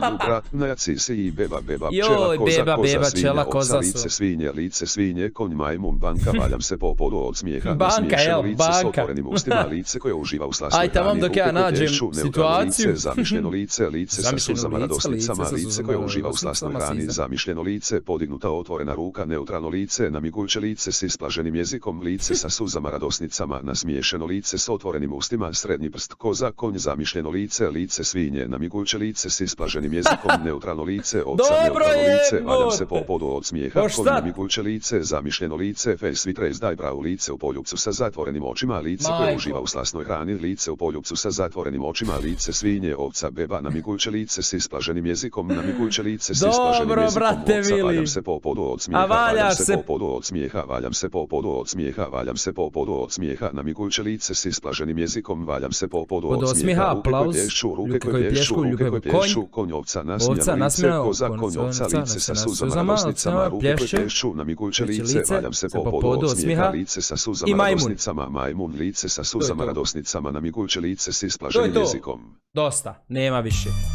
pa pa, pa. i beba, beba, beba, koza, koza, lice, svinje, lice, svinje, konj, majmun, banka, valjam se po polu od smijeha. banka, lice, otvorenim ustima, lice koje uživa u slasnoj Aj, tamo dok zamišljeno lice, lice sa suzama na lice koje uživa u slasnoj hrani, zamišljeno lice, podignuta otvorena ruka, neutralno lice, namigujuće lice s isplaženim jezikom, lice sa suzama na nasmiješeno lice s otvorenim ustima, srednji prst koza, konj, zamišljeno lice, lice svinje, namiguće lice s isplaženim stranim jezikom neutralno lice, oca lice, valjam se po podu od smijeha, pa mi kuće lice, zamišljeno lice, face vitrez, daj bravo lice u poljupcu sa zatvorenim očima, lice Majko. koje uživa u slasnoj hrani, lice u poljupcu sa zatvorenim očima, lice svinje, ovca, beba, namikujuće lice s isplaženim jezikom, namikujuće lice s isplaženim jezikom, brate, valjam se po podu od smijeha, valjam se po podu od smijeha, valjam se po podu od smijeha, valjam se po podu od smijeha, namikujuće lice s isplaženim jezikom, valjam se po podu od smijeha, ruke koje ruke koje pješu, ruke koje konj, konjovca nasmija lice, koza konjovca lice sa suzama nosnicama, ruke na namiguće lice, valjam se po podu smijeha, lice sa suzama radosnicama, majmun lice sa suzama na namiguće lice s isplaženim jezikom. Dosta, nema više.